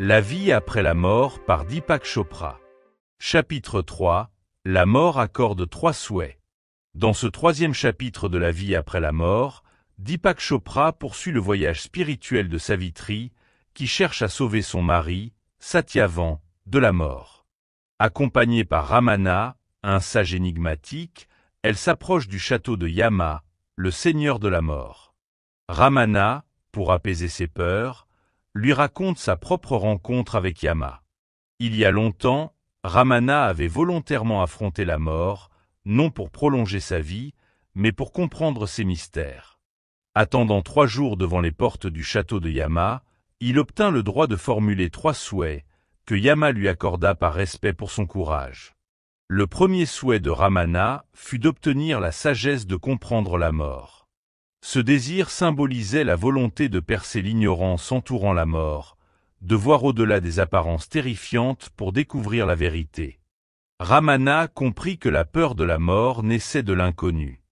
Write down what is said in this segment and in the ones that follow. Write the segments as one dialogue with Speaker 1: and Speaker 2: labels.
Speaker 1: La vie après la mort par Deepak Chopra. Chapitre 3. La mort accorde trois souhaits. Dans ce troisième chapitre de la vie après la mort, Deepak Chopra poursuit le voyage spirituel de Savitri, qui cherche à sauver son mari, Satyavan, de la mort. Accompagnée par Ramana, un sage énigmatique, elle s'approche du château de Yama, le seigneur de la mort. Ramana, pour apaiser ses peurs, lui raconte sa propre rencontre avec Yama. Il y a longtemps, Ramana avait volontairement affronté la mort, non pour prolonger sa vie, mais pour comprendre ses mystères. Attendant trois jours devant les portes du château de Yama, il obtint le droit de formuler trois souhaits, que Yama lui accorda par respect pour son courage. Le premier souhait de Ramana fut d'obtenir la sagesse de comprendre la mort. Ce désir symbolisait la volonté de percer l'ignorance entourant la mort, de voir au-delà des apparences terrifiantes pour découvrir la vérité. Ramana comprit que la peur de la mort naissait de l'inconnu.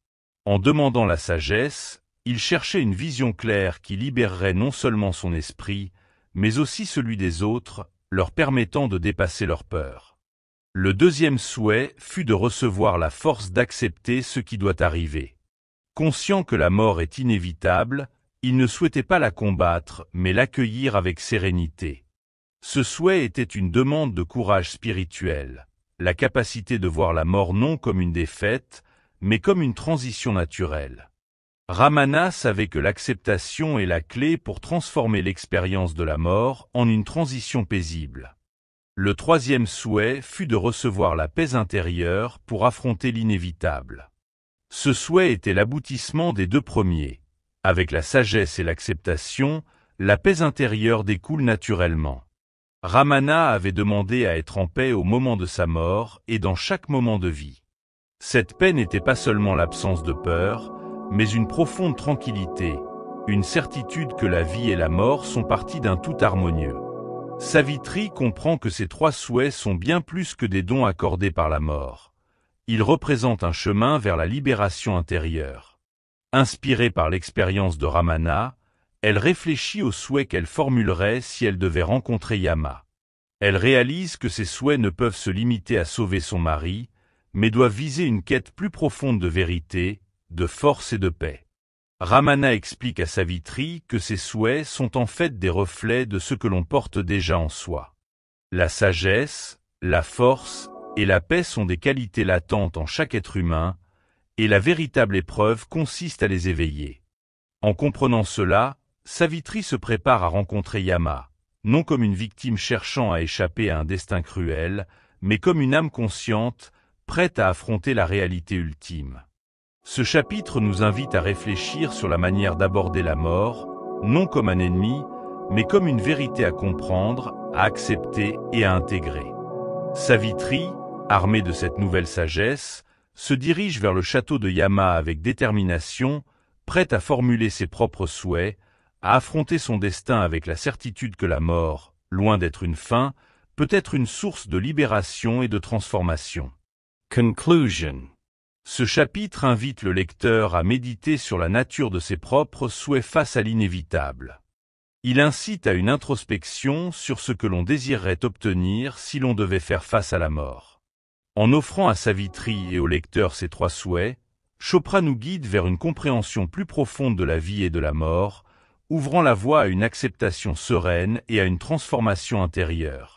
Speaker 1: En demandant la sagesse, il cherchait une vision claire qui libérerait non seulement son esprit, mais aussi celui des autres, leur permettant de dépasser leur peur. Le deuxième souhait fut de recevoir la force d'accepter ce qui doit arriver. Conscient que la mort est inévitable, il ne souhaitait pas la combattre, mais l'accueillir avec sérénité. Ce souhait était une demande de courage spirituel, la capacité de voir la mort non comme une défaite, mais comme une transition naturelle. Ramana savait que l'acceptation est la clé pour transformer l'expérience de la mort en une transition paisible. Le troisième souhait fut de recevoir la paix intérieure pour affronter l'inévitable. Ce souhait était l'aboutissement des deux premiers. Avec la sagesse et l'acceptation, la paix intérieure découle naturellement. Ramana avait demandé à être en paix au moment de sa mort et dans chaque moment de vie. Cette paix n'était pas seulement l'absence de peur, mais une profonde tranquillité, une certitude que la vie et la mort sont parties d'un tout harmonieux. Savitri comprend que ces trois souhaits sont bien plus que des dons accordés par la mort il représente un chemin vers la libération intérieure. Inspirée par l'expérience de Ramana, elle réfléchit aux souhaits qu'elle formulerait si elle devait rencontrer Yama. Elle réalise que ses souhaits ne peuvent se limiter à sauver son mari, mais doivent viser une quête plus profonde de vérité, de force et de paix. Ramana explique à Savitri que ses souhaits sont en fait des reflets de ce que l'on porte déjà en soi. La sagesse, la force et la paix sont des qualités latentes en chaque être humain, et la véritable épreuve consiste à les éveiller. En comprenant cela, Savitri se prépare à rencontrer Yama, non comme une victime cherchant à échapper à un destin cruel, mais comme une âme consciente, prête à affronter la réalité ultime. Ce chapitre nous invite à réfléchir sur la manière d'aborder la mort, non comme un ennemi, mais comme une vérité à comprendre, à accepter et à intégrer. Savitri, armé de cette nouvelle sagesse, se dirige vers le château de Yama avec détermination, prêt à formuler ses propres souhaits, à affronter son destin avec la certitude que la mort, loin d'être une fin, peut être une source de libération et de transformation. Conclusion Ce chapitre invite le lecteur à méditer sur la nature de ses propres souhaits face à l'inévitable. Il incite à une introspection sur ce que l'on désirerait obtenir si l'on devait faire face à la mort. En offrant à sa vitrie et au lecteur ses trois souhaits, Chopra nous guide vers une compréhension plus profonde de la vie et de la mort, ouvrant la voie à une acceptation sereine et à une transformation intérieure.